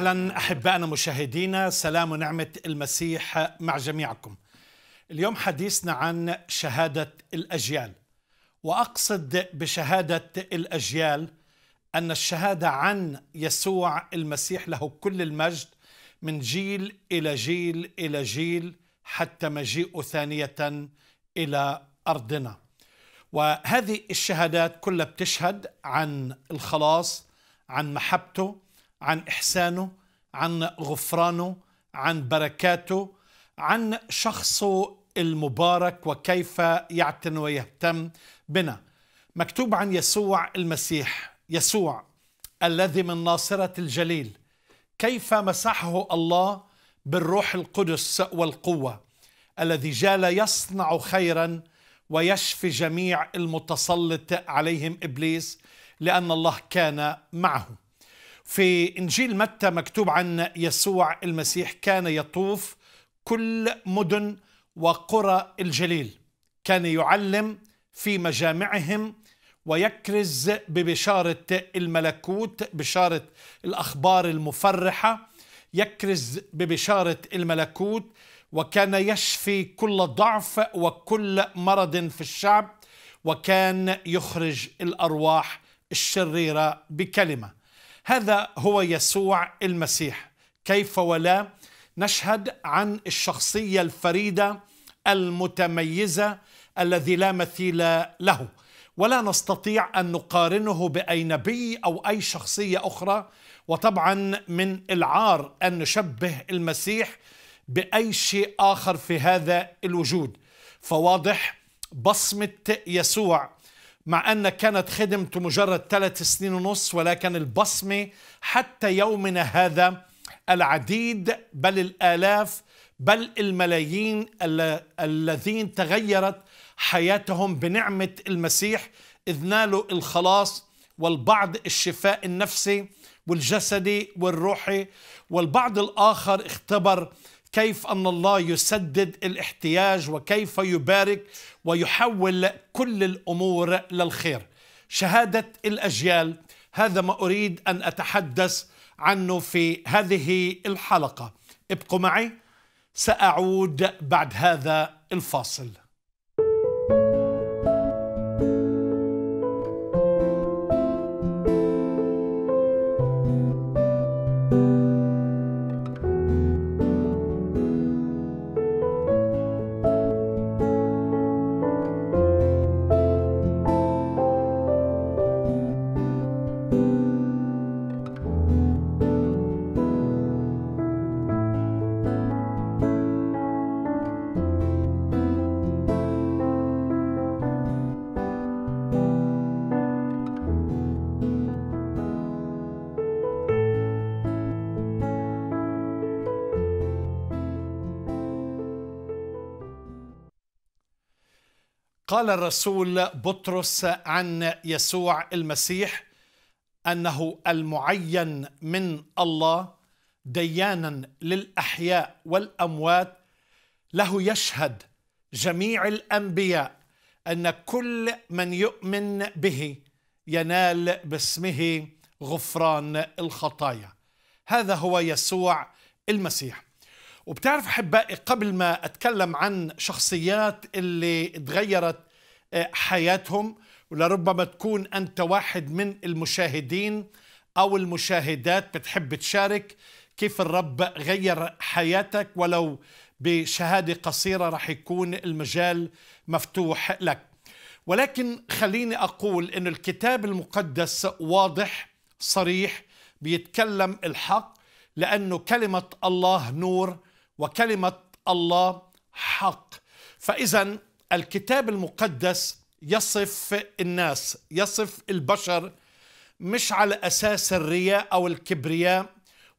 أهلا أحبائنا مشاهدينا سلام ونعمة المسيح مع جميعكم اليوم حديثنا عن شهادة الأجيال وأقصد بشهادة الأجيال أن الشهادة عن يسوع المسيح له كل المجد من جيل إلى جيل إلى جيل حتى مجيء ثانية إلى أرضنا وهذه الشهادات كلها بتشهد عن الخلاص عن محبته عن إحسانه عن غفرانه عن بركاته عن شخصه المبارك وكيف يعتن ويهتم بنا مكتوب عن يسوع المسيح يسوع الذي من ناصرة الجليل كيف مسحه الله بالروح القدس والقوة الذي جال يصنع خيرا ويشفي جميع المتسلط عليهم إبليس لأن الله كان معه في إنجيل متى مكتوب عن يسوع المسيح كان يطوف كل مدن وقرى الجليل كان يعلم في مجامعهم ويكرز ببشارة الملكوت بشارة الأخبار المفرحة يكرز ببشارة الملكوت وكان يشفي كل ضعف وكل مرض في الشعب وكان يخرج الأرواح الشريرة بكلمة هذا هو يسوع المسيح كيف ولا نشهد عن الشخصية الفريدة المتميزة الذي لا مثيل له ولا نستطيع أن نقارنه بأي نبي أو أي شخصية أخرى وطبعا من العار أن نشبه المسيح بأي شيء آخر في هذا الوجود فواضح بصمة يسوع مع أن كانت خدمته مجرد ثلاث سنين ونص ولكن البصمة حتى يومنا هذا العديد بل الآلاف بل الملايين الذين تغيرت حياتهم بنعمة المسيح إذ نالوا الخلاص والبعض الشفاء النفسي والجسدي والروحي والبعض الآخر اختبر كيف أن الله يسدد الاحتياج وكيف يبارك ويحول كل الأمور للخير شهادة الأجيال هذا ما أريد أن أتحدث عنه في هذه الحلقة ابقوا معي سأعود بعد هذا الفاصل قال الرسول بطرس عن يسوع المسيح انه المعين من الله ديانا للاحياء والاموات له يشهد جميع الانبياء ان كل من يؤمن به ينال باسمه غفران الخطايا هذا هو يسوع المسيح وبتعرف احبائي قبل ما اتكلم عن شخصيات اللي تغيرت حياتهم ولربما تكون أنت واحد من المشاهدين أو المشاهدات بتحب تشارك كيف الرب غير حياتك ولو بشهادة قصيرة رح يكون المجال مفتوح لك ولكن خليني أقول أن الكتاب المقدس واضح صريح بيتكلم الحق لأنه كلمة الله نور وكلمة الله حق فإذا الكتاب المقدس يصف الناس يصف البشر مش على اساس الرياء او الكبرياء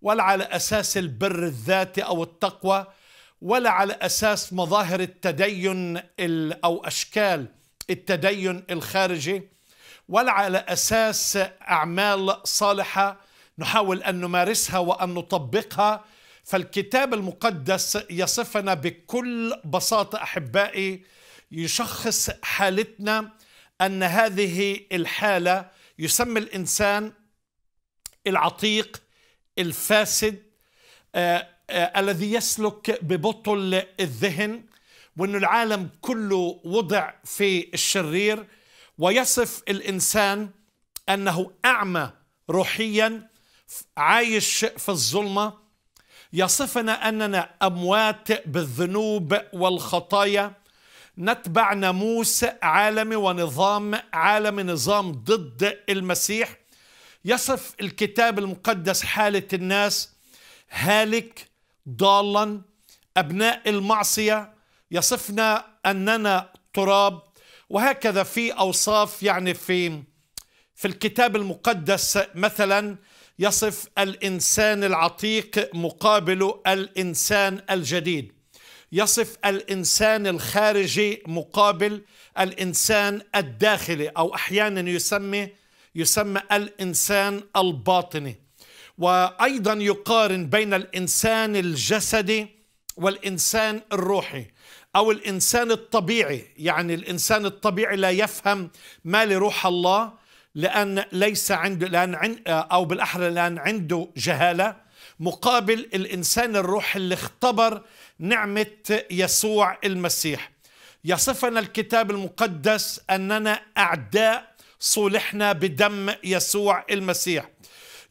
ولا على اساس البر الذاتي او التقوى ولا على اساس مظاهر التدين او اشكال التدين الخارجي ولا على اساس اعمال صالحه نحاول ان نمارسها وان نطبقها فالكتاب المقدس يصفنا بكل بساطه احبائي يشخص حالتنا أن هذه الحالة يسمى الإنسان العتيق الفاسد آآ آه، آآ آه، الذي يسلك ببطل الذهن وأن العالم كله وضع في الشرير ويصف الإنسان أنه أعمى روحيا عايش في الظلمة يصفنا أننا أموات بالذنوب والخطايا نتبع ناموس عالمي ونظام عالمي نظام ضد المسيح يصف الكتاب المقدس حالة الناس هالك ضالا أبناء المعصية يصفنا أننا تراب وهكذا في أوصاف يعني في في الكتاب المقدس مثلا يصف الإنسان العتيق مقابل الإنسان الجديد يصف الانسان الخارجي مقابل الانسان الداخلي او احيانا يسمى يسمى الانسان الباطني وايضا يقارن بين الانسان الجسدي والانسان الروحي او الانسان الطبيعي يعني الانسان الطبيعي لا يفهم ما لروح الله لان ليس عنده لان عن او بالاحرى لان عنده جهاله مقابل الانسان الروحي اللي اختبر نعمة يسوع المسيح يصفنا الكتاب المقدس أننا أعداء صلحنا بدم يسوع المسيح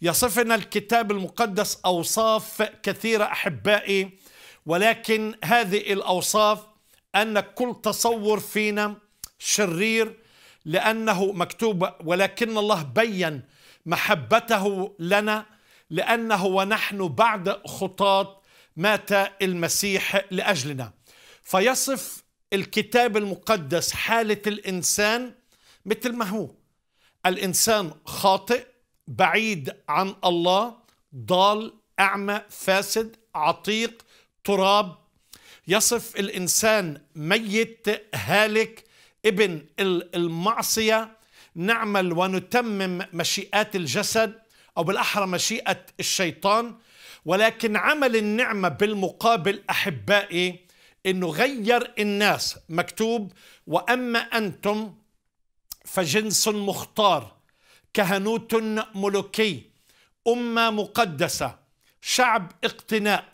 يصفنا الكتاب المقدس أوصاف كثيرة أحبائي ولكن هذه الأوصاف أن كل تصور فينا شرير لأنه مكتوب ولكن الله بيّن محبته لنا لأنه ونحن بعد خطاة مات المسيح لاجلنا فيصف الكتاب المقدس حاله الانسان مثل ما هو الانسان خاطئ بعيد عن الله ضال اعمى فاسد عتيق تراب يصف الانسان ميت هالك ابن المعصيه نعمل ونتمم مشيئات الجسد او بالاحرى مشيئه الشيطان ولكن عمل النعمة بالمقابل أحبائي أنه غير الناس مكتوب وأما أنتم فجنس مختار كهنوت ملوكي أمة مقدسة شعب اقتناء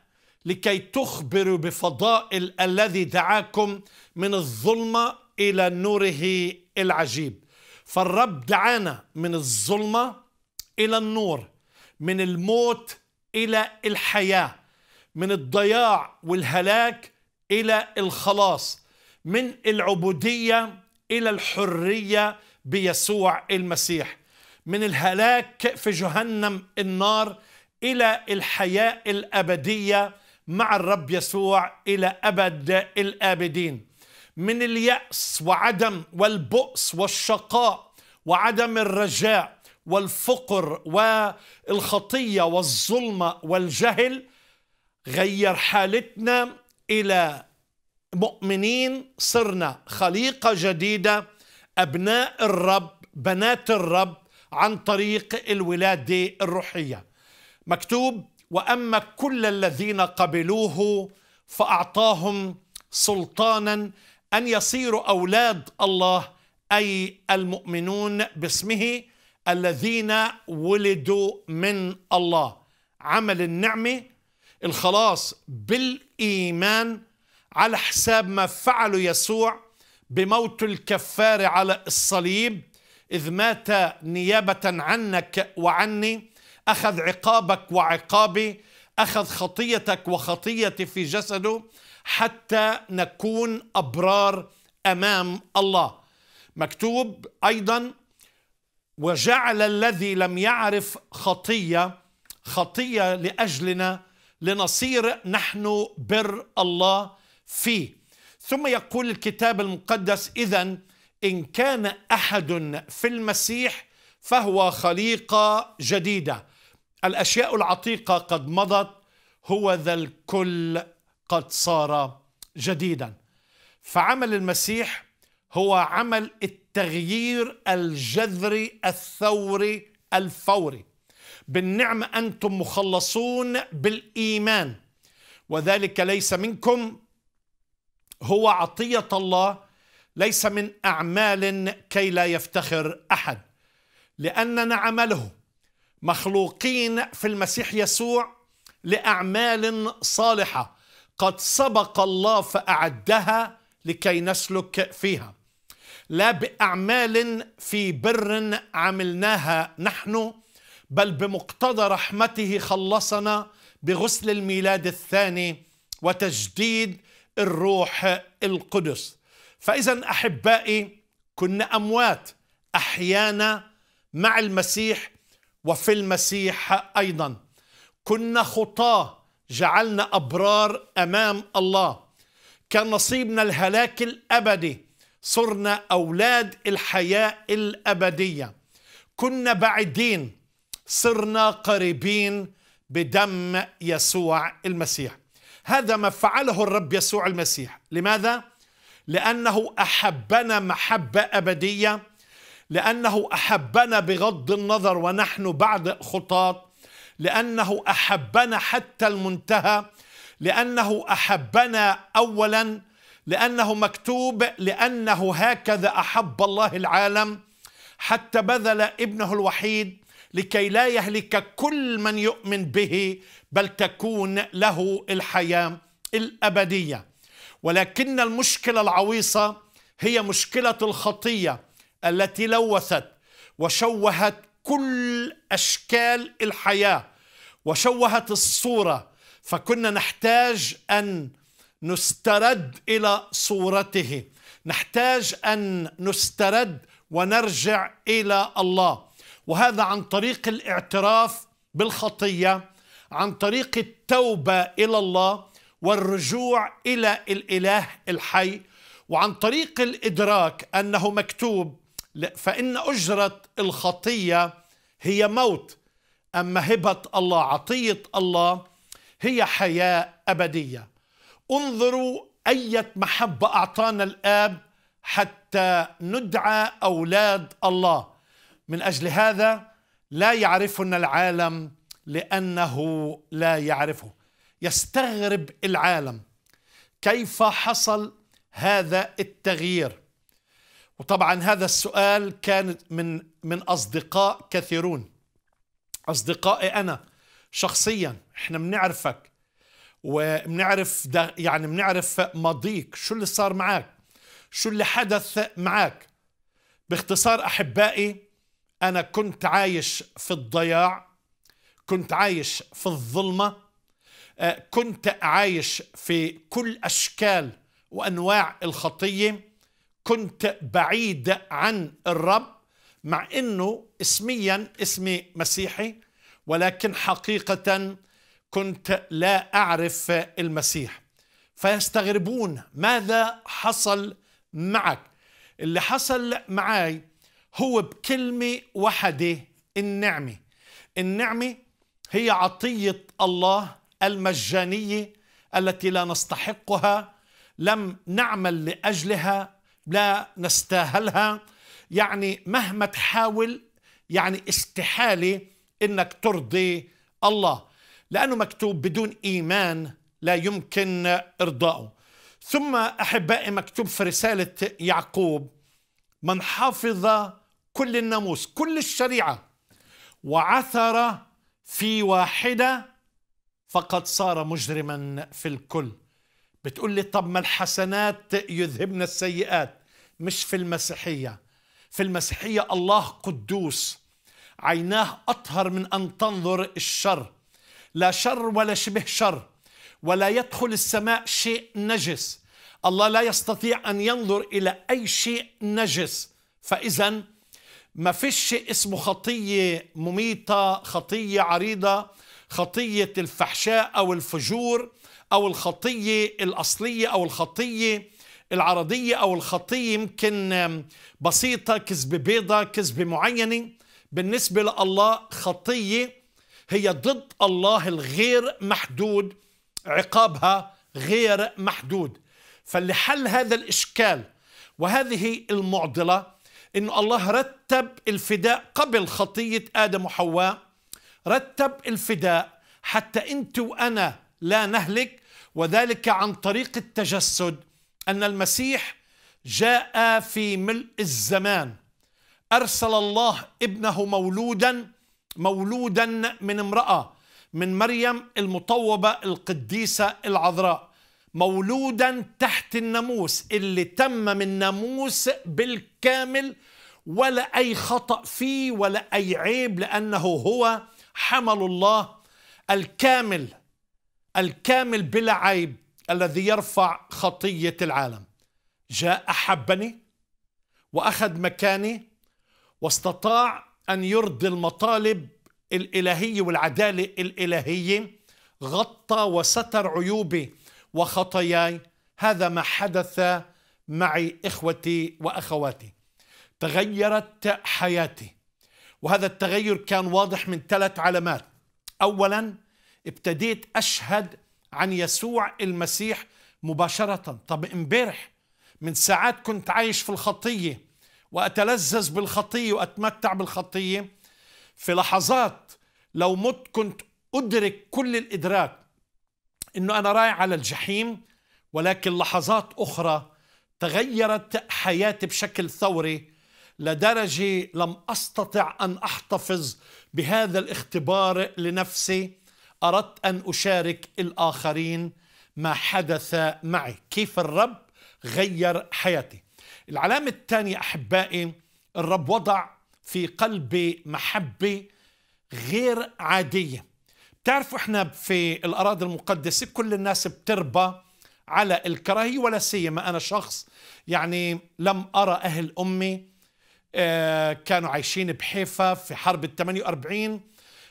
لكي تخبروا بفضائل الذي دعاكم من الظلمة إلى نوره العجيب فالرب دعانا من الظلمة إلى النور من الموت الى الحياه من الضياع والهلاك الى الخلاص من العبوديه الى الحريه بيسوع المسيح من الهلاك في جهنم النار الى الحياه الابديه مع الرب يسوع الى ابد الابدين من الياس وعدم والبؤس والشقاء وعدم الرجاء والفقر والخطيه والظلمه والجهل غير حالتنا الى مؤمنين صرنا خليقه جديده ابناء الرب بنات الرب عن طريق الولاده الروحيه مكتوب واما كل الذين قبلوه فاعطاهم سلطانا ان يصيروا اولاد الله اي المؤمنون باسمه الذين ولدوا من الله عمل النعمه الخلاص بالايمان على حساب ما فعله يسوع بموت الكفاره على الصليب اذ مات نيابه عنك وعني اخذ عقابك وعقابي اخذ خطيتك وخطيتي في جسده حتى نكون ابرار امام الله مكتوب ايضا وجعل الذي لم يعرف خطيه خطيه لاجلنا لنصير نحن بر الله فيه ثم يقول الكتاب المقدس اذا ان كان احد في المسيح فهو خليقه جديده الاشياء العتيقه قد مضت هو ذا الكل قد صار جديدا فعمل المسيح هو عمل التغيير الجذري الثوري الفوري بالنعمة أنتم مخلصون بالإيمان وذلك ليس منكم هو عطية الله ليس من أعمال كي لا يفتخر أحد لأننا عمله مخلوقين في المسيح يسوع لأعمال صالحة قد سبق الله فأعدها لكي نسلك فيها لا باعمال في بر عملناها نحن بل بمقتضى رحمته خلصنا بغسل الميلاد الثاني وتجديد الروح القدس فاذا احبائي كنا اموات احيانا مع المسيح وفي المسيح ايضا كنا خطاه جعلنا ابرار امام الله كان نصيبنا الهلاك الابدي صرنا أولاد الحياة الأبدية كنا بعيدين صرنا قريبين بدم يسوع المسيح هذا ما فعله الرب يسوع المسيح لماذا؟ لأنه أحبنا محبة أبدية لأنه أحبنا بغض النظر ونحن بعد خطاه لأنه أحبنا حتى المنتهى لأنه أحبنا أولاً لأنه مكتوب لأنه هكذا أحب الله العالم حتى بذل ابنه الوحيد لكي لا يهلك كل من يؤمن به بل تكون له الحياة الأبدية ولكن المشكلة العويصة هي مشكلة الخطية التي لوثت وشوهت كل أشكال الحياة وشوهت الصورة فكنا نحتاج أن نسترد الى صورته نحتاج ان نسترد ونرجع الى الله وهذا عن طريق الاعتراف بالخطيه عن طريق التوبه الى الله والرجوع الى الاله الحي وعن طريق الادراك انه مكتوب فان اجره الخطيه هي موت اما هبه الله عطيه الله هي حياه ابديه انظروا أية محبة أعطانا الآب حتى ندعى أولاد الله من أجل هذا لا يعرفنا العالم لأنه لا يعرفه يستغرب العالم كيف حصل هذا التغيير وطبعا هذا السؤال كان من من أصدقاء كثيرون أصدقائي أنا شخصيا احنا بنعرفك وبنعرف يعني بنعرف ماضيك شو اللي صار معك شو اللي حدث معك باختصار احبائي انا كنت عايش في الضياع كنت عايش في الظلمه آه، كنت عايش في كل اشكال وانواع الخطيه كنت بعيد عن الرب مع انه اسميا اسمي مسيحي ولكن حقيقه كنت لا أعرف المسيح فيستغربون ماذا حصل معك اللي حصل معاي هو بكلمة وحدة النعمة النعمة هي عطية الله المجانية التي لا نستحقها لم نعمل لأجلها لا نستاهلها يعني مهما تحاول يعني استحالة انك ترضي الله لأنه مكتوب بدون إيمان لا يمكن إرضائه ثم أحبائي مكتوب في رسالة يعقوب من حفظ كل الناموس كل الشريعة وعثر في واحدة فقد صار مجرما في الكل بتقول لي طب ما الحسنات يذهبن السيئات مش في المسيحية في المسيحية الله قدوس عيناه أطهر من أن تنظر الشر لا شر ولا شبه شر ولا يدخل السماء شيء نجس الله لا يستطيع أن ينظر إلى أي شيء نجس فإذا ما فيش شيء اسمه خطية مميتة خطية عريضة خطية الفحشاء أو الفجور أو الخطية الأصلية أو الخطية العرضية أو الخطية يمكن بسيطة كذبة بيضة كذبة معينة بالنسبة لله خطية هي ضد الله الغير محدود عقابها غير محدود فاللي حل هذا الإشكال وهذه المعضلة أن الله رتب الفداء قبل خطية آدم وحواء رتب الفداء حتى أنت وأنا لا نهلك وذلك عن طريق التجسد أن المسيح جاء في ملء الزمان أرسل الله ابنه مولودا مولودا من امرأة من مريم المطوبة القديسة العذراء مولودا تحت الناموس اللي تم من ناموس بالكامل ولا أي خطأ فيه ولا أي عيب لأنه هو حمل الله الكامل الكامل بلا عيب الذي يرفع خطية العالم جاء أحبني وأخذ مكاني واستطاع أن يرضي المطالب الإلهية والعدالة الإلهية غطى وستر عيوبي وخطاياي هذا ما حدث معي إخوتي وأخواتي تغيرت حياتي وهذا التغير كان واضح من ثلاث علامات أولا ابتديت أشهد عن يسوع المسيح مباشرة طب امبارح من ساعات كنت عايش في الخطية وأتلذذ بالخطية وأتمتع بالخطية في لحظات لو مت كنت أدرك كل الإدراك أنه أنا رايح على الجحيم ولكن لحظات أخرى تغيرت حياتي بشكل ثوري لدرجة لم أستطع أن أحتفظ بهذا الاختبار لنفسي أردت أن أشارك الآخرين ما حدث معي كيف الرب غير حياتي العلامة الثانية أحبائي الرب وضع في قلبي محبة غير عادية بتعرفوا احنا في الأراضي المقدسة كل الناس بتربى على الكراهية ولا سيما أنا شخص يعني لم أرى أهل أمي آه، كانوا عايشين بحيفا في حرب ال 48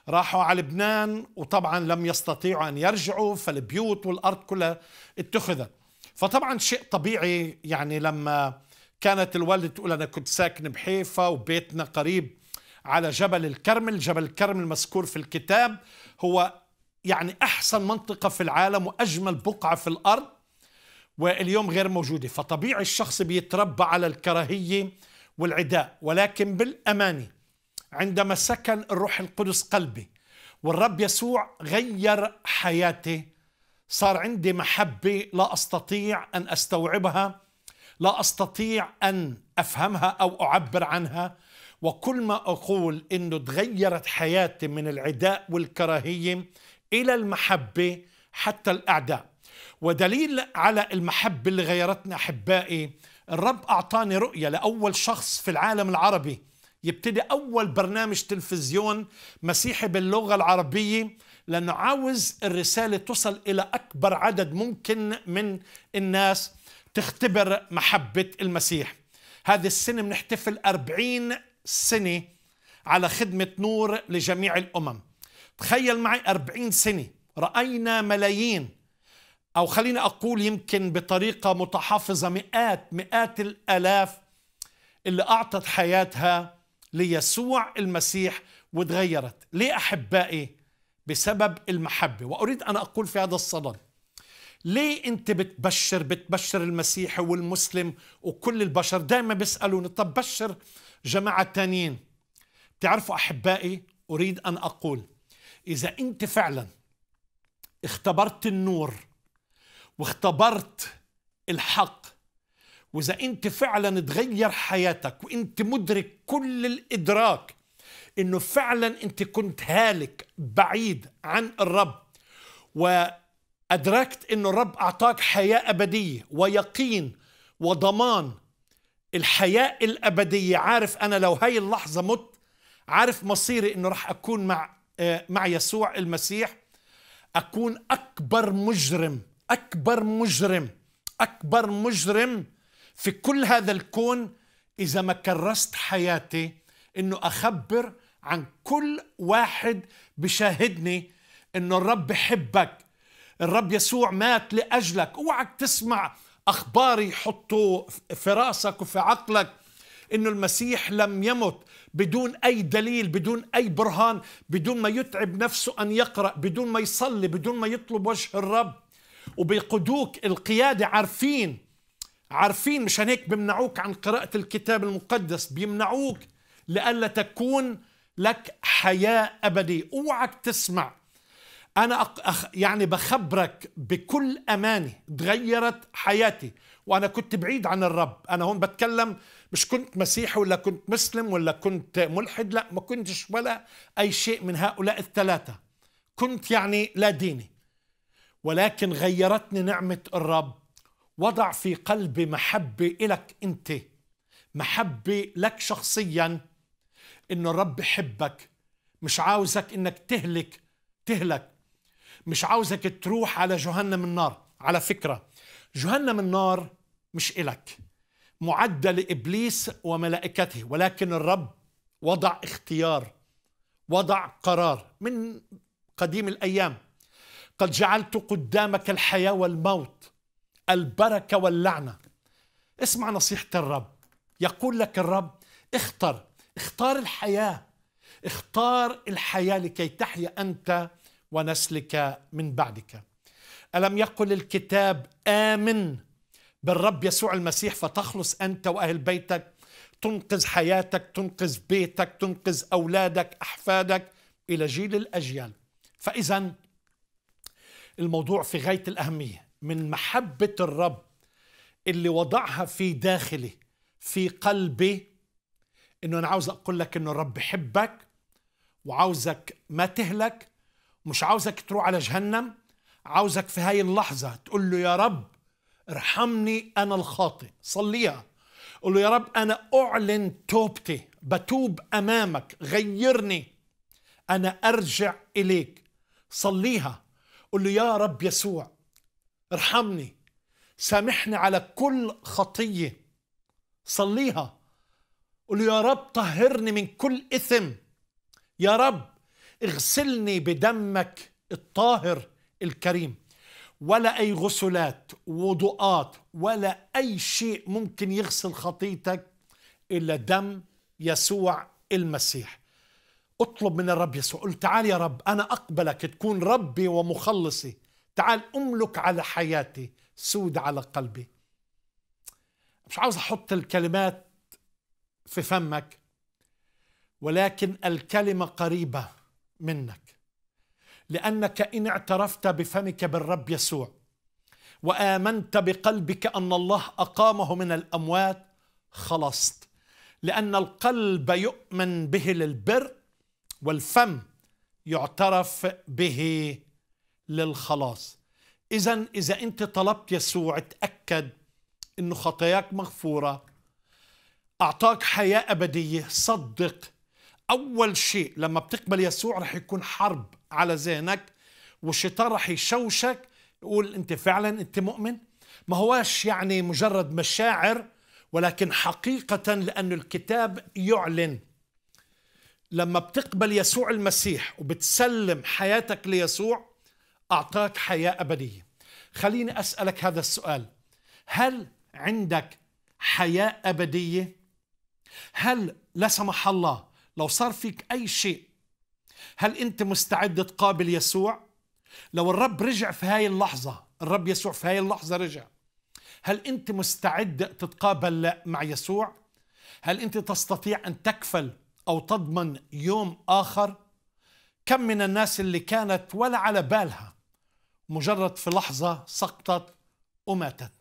راحوا على لبنان وطبعا لم يستطيعوا أن يرجعوا فالبيوت والأرض كلها اتخذت فطبعا شيء طبيعي يعني لما كانت الوالدة تقول أنا كنت ساكن بحيفا وبيتنا قريب على جبل الكرمل جبل الكرمل المذكور في الكتاب هو يعني أحسن منطقة في العالم وأجمل بقعة في الأرض واليوم غير موجودة فطبيعي الشخص بيتربى على الكراهية والعداء ولكن بالأمانة عندما سكن الروح القدس قلبي والرب يسوع غير حياتي صار عندي محبة لا أستطيع أن أستوعبها لا استطيع ان افهمها او اعبر عنها وكل ما اقول انه تغيرت حياتي من العداء والكراهيه الى المحبه حتى الاعداء ودليل على المحبه اللي غيرتنا احبائي الرب اعطاني رؤيه لاول شخص في العالم العربي يبتدي اول برنامج تلفزيون مسيحي باللغه العربيه لانه عاوز الرساله تصل الى اكبر عدد ممكن من الناس تختبر محبة المسيح هذه السنة بنحتفل أربعين سنة على خدمة نور لجميع الأمم تخيل معي أربعين سنة رأينا ملايين أو خليني أقول يمكن بطريقة متحفظة مئات مئات الآلاف اللي أعطت حياتها ليسوع المسيح وتغيرت ليه أحبائي بسبب المحبة وأريد أن أقول في هذا الصدد ليه انت بتبشر بتبشر المسيحي والمسلم وكل البشر دائما بيسالوني طب بشر جماعه تانيين بتعرفوا احبائي اريد ان اقول اذا انت فعلا اختبرت النور واختبرت الحق واذا انت فعلا تغير حياتك وانت مدرك كل الادراك انه فعلا انت كنت هالك بعيد عن الرب و أدركت أن الرب أعطاك حياة أبدية ويقين وضمان الحياة الأبدية عارف أنا لو هاي اللحظة مت عارف مصيري أنه راح أكون مع آه، مع يسوع المسيح أكون أكبر مجرم أكبر مجرم أكبر مجرم في كل هذا الكون إذا ما كرست حياتي أنه أخبر عن كل واحد بشاهدني أنه الرب بحبك الرب يسوع مات لأجلك اوعك تسمع أخبار يحطوا في راسك وفي عقلك انه المسيح لم يمت بدون اي دليل بدون اي برهان بدون ما يتعب نفسه ان يقرا بدون ما يصلي بدون ما يطلب وجه الرب وبيقودوك القياده عارفين عارفين مشان هيك بيمنعوك عن قراءه الكتاب المقدس بيمنعوك لالا تكون لك حياه ابديه اوعك تسمع أنا أخ يعني بخبرك بكل أمانة تغيرت حياتي وأنا كنت بعيد عن الرب أنا هون بتكلم مش كنت مسيحي ولا كنت مسلم ولا كنت ملحد لا ما كنتش ولا أي شيء من هؤلاء الثلاثة كنت يعني لا ديني ولكن غيرتني نعمة الرب وضع في قلبي محبة إلك أنت محبة لك شخصيا إنه الرب يحبك مش عاوزك إنك تهلك تهلك مش عاوزك تروح على جهنم النار على فكرة جهنم النار مش إلك معدة لإبليس وملائكته ولكن الرب وضع اختيار وضع قرار من قديم الأيام قد جعلت قدامك الحياة والموت البركة واللعنة اسمع نصيحة الرب يقول لك الرب اختر اختار الحياة اختار الحياة لكي تحيا أنت ونسلك من بعدك ألم يقل الكتاب آمن بالرب يسوع المسيح فتخلص أنت وأهل بيتك تنقذ حياتك تنقذ بيتك تنقذ أولادك أحفادك إلى جيل الأجيال فإذا الموضوع في غاية الأهمية من محبة الرب اللي وضعها في داخلي في قلبي انه انا عاوز اقول لك انه الرب بحبك وعاوزك ما تهلك مش عاوزك تروح على جهنم عاوزك في هاي اللحظة تقول له يا رب ارحمني أنا الخاطئ صليها قول له يا رب أنا أعلن توبتي بتوب أمامك غيرني أنا أرجع إليك صليها قول له يا رب يسوع ارحمني سامحني على كل خطية صليها قول له يا رب طهرني من كل إثم يا رب اغسلني بدمك الطاهر الكريم ولا أي غسلات وضوءات ولا أي شيء ممكن يغسل خطيتك إلا دم يسوع المسيح اطلب من الرب يسوع قل تعال يا رب أنا أقبلك تكون ربي ومخلصي تعال أملك على حياتي سود على قلبي مش عاوز أحط الكلمات في فمك ولكن الكلمة قريبة منك لانك ان اعترفت بفمك بالرب يسوع وامنت بقلبك ان الله اقامه من الاموات خلصت لان القلب يؤمن به للبر والفم يعترف به للخلاص اذا اذا انت طلبت يسوع تاكد انه خطاياك مغفوره اعطاك حياه ابديه صدق أول شيء لما بتقبل يسوع رح يكون حرب على ذهنك والشيطان رح يشوشك يقول أنت فعلا أنت مؤمن ما هواش يعني مجرد مشاعر ولكن حقيقة لأن الكتاب يعلن لما بتقبل يسوع المسيح وبتسلم حياتك ليسوع أعطاك حياة أبدية خليني أسألك هذا السؤال هل عندك حياة أبدية؟ هل لا سمح الله لو صار فيك أي شيء هل أنت مستعد تقابل يسوع؟ لو الرب رجع في هاي اللحظة الرب يسوع في هاي اللحظة رجع هل أنت مستعد تتقابل مع يسوع؟ هل أنت تستطيع أن تكفل أو تضمن يوم آخر؟ كم من الناس اللي كانت ولا على بالها مجرد في لحظة سقطت وماتت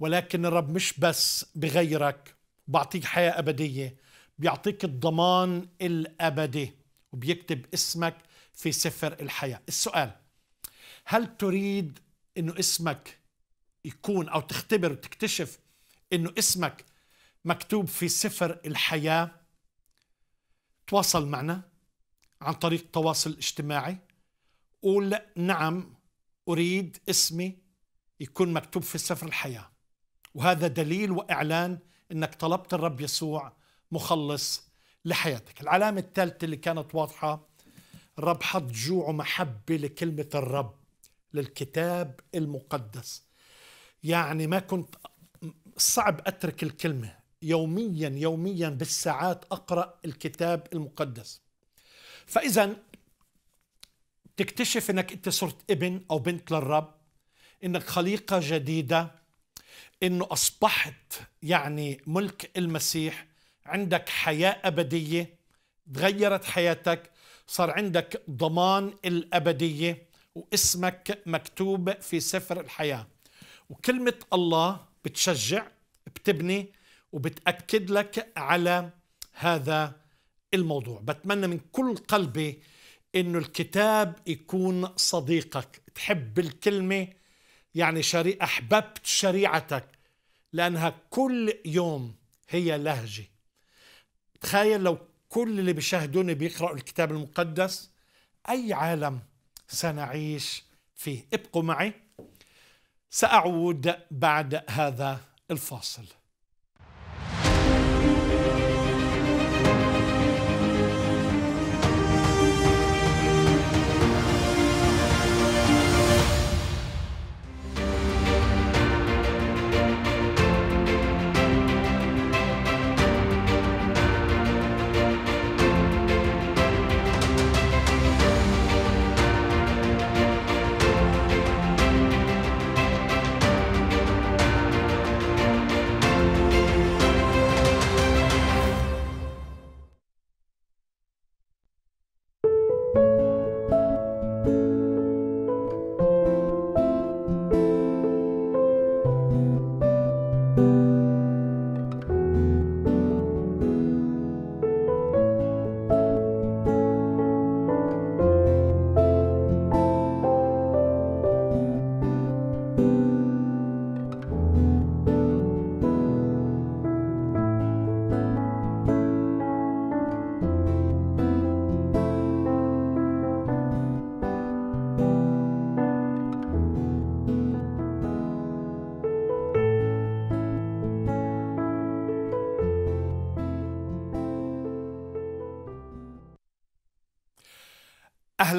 ولكن الرب مش بس بغيرك بعطيك حياة أبدية بيعطيك الضمان الابدي وبيكتب اسمك في سفر الحياه السؤال هل تريد انه اسمك يكون او تختبر وتكتشف انه اسمك مكتوب في سفر الحياه تواصل معنا عن طريق التواصل الاجتماعي قول نعم اريد اسمي يكون مكتوب في سفر الحياه وهذا دليل واعلان انك طلبت الرب يسوع مخلص لحياتك العلامة الثالثة اللي كانت واضحة الرب حط جوع ومحبة لكلمة الرب للكتاب المقدس يعني ما كنت صعب أترك الكلمة يوميا يوميا بالساعات أقرأ الكتاب المقدس فإذا تكتشف أنك أنت صرت ابن أو بنت للرب أنك خليقة جديدة أنه أصبحت يعني ملك المسيح عندك حياة أبدية تغيرت حياتك صار عندك ضمان الأبدية واسمك مكتوب في سفر الحياة وكلمة الله بتشجع بتبني وبتأكد لك على هذا الموضوع بتمنى من كل قلبي انه الكتاب يكون صديقك تحب الكلمه يعني شري احببت شريعتك لانها كل يوم هي لهجه تخيل لو كل اللي بيشاهدوني بيقرأوا الكتاب المقدس أي عالم سنعيش فيه ابقوا معي سأعود بعد هذا الفاصل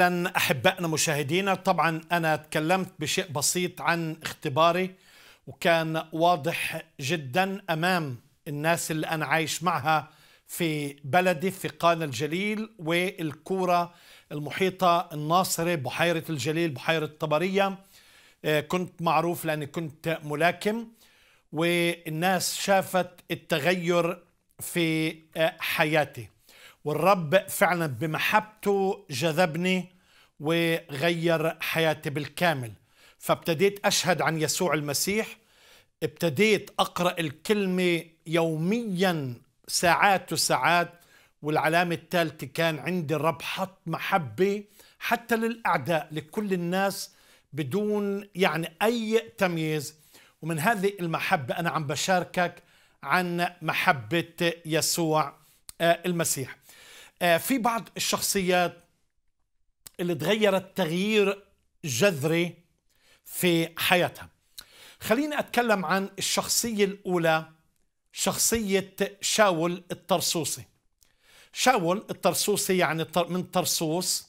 اهلا احبائنا مشاهدينا طبعا انا تكلمت بشيء بسيط عن اختباري وكان واضح جدا امام الناس اللي انا عايش معها في بلدي في قانا الجليل والكوره المحيطه الناصره بحيره الجليل بحيره طبريه آه، كنت معروف لاني كنت ملاكم والناس شافت التغير في آه، حياتي والرب فعلا بمحبته جذبني وغير حياتي بالكامل فابتديت أشهد عن يسوع المسيح ابتديت أقرأ الكلمة يوميا ساعات وساعات والعلامة الثالثة كان عندي الرب حط محبة حتى للأعداء لكل الناس بدون يعني أي تمييز ومن هذه المحبة أنا عم بشاركك عن محبة يسوع آه، المسيح آه، في بعض الشخصيات اللي تغيرت تغيير جذري في حياتها خليني أتكلم عن الشخصية الأولى شخصية شاول الترسوسي شاول الترسوسي يعني من ترسوس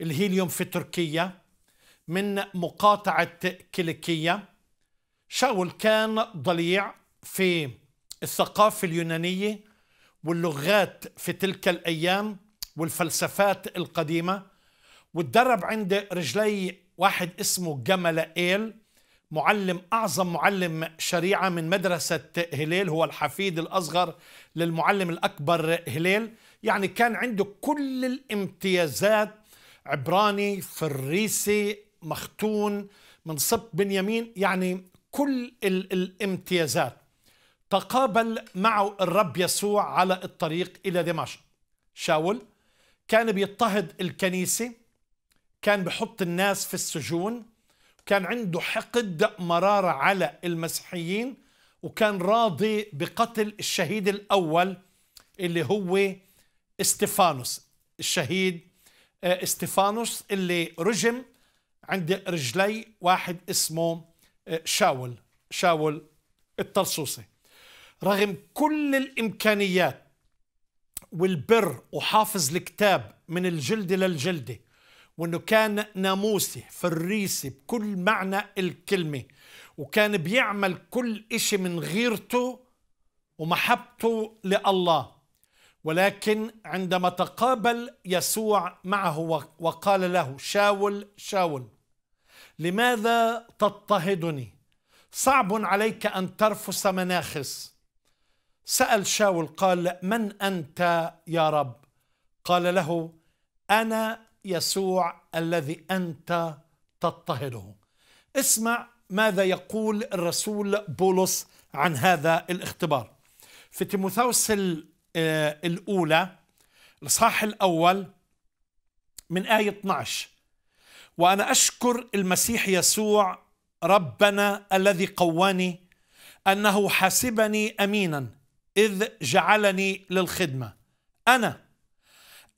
الهيليوم في تركيا من مقاطعة كيليكية شاول كان ضليع في الثقافة اليونانية واللغات في تلك الأيام والفلسفات القديمة وتدرب عند رجلي واحد اسمه جمل إيل معلم أعظم معلم شريعة من مدرسة هليل هو الحفيد الأصغر للمعلم الأكبر هليل يعني كان عنده كل الامتيازات عبراني فريسي مختون من صب بنيامين يعني كل الامتيازات تقابل معه الرب يسوع على الطريق إلى دمشق شاول كان بيضطهد الكنيسة كان بحط الناس في السجون كان عنده حقد مرارة على المسيحيين وكان راضي بقتل الشهيد الأول اللي هو استيفانوس الشهيد آه، استيفانوس اللي رجم عند رجلي واحد اسمه آه، شاول شاول الطرسوسي رغم كل الإمكانيات والبر وحافظ الكتاب من الجلدة للجلدة وأنه كان ناموسي فريسي بكل معنى الكلمة وكان بيعمل كل إشي من غيرته ومحبته لله ولكن عندما تقابل يسوع معه وقال له شاول شاول لماذا تضطهدني صعب عليك أن ترفس مناخس سأل شاول قال من أنت يا رب قال له أنا يسوع الذي أنت تضطهده اسمع ماذا يقول الرسول بولس عن هذا الاختبار في تيموثاوس آه، الأولى الإصحاح الأول من آية 12 وأنا أشكر المسيح يسوع ربنا الذي قواني أنه حاسبني أمينا إذ جعلني للخدمة أنا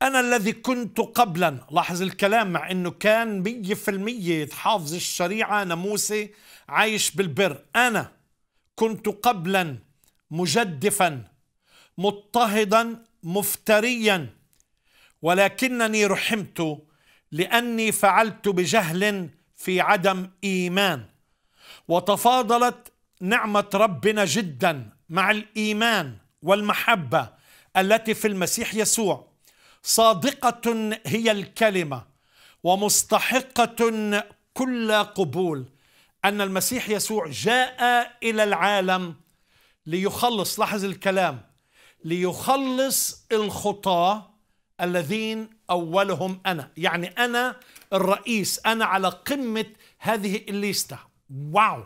أنا الذي كنت قبلا لاحظ الكلام مع أنه كان مية في المية حافظ الشريعة ناموسي عايش بالبر أنا كنت قبلا مجدفا مضطهدا مفتريا ولكنني رحمت لأني فعلت بجهل في عدم إيمان وتفاضلت نعمة ربنا جدا مع الإيمان والمحبة التي في المسيح يسوع صادقة هي الكلمة ومستحقة كل قبول أن المسيح يسوع جاء إلى العالم ليخلص لاحظ الكلام ليخلص الخطاة الذين أولهم أنا يعني أنا الرئيس أنا على قمة هذه الليستة واو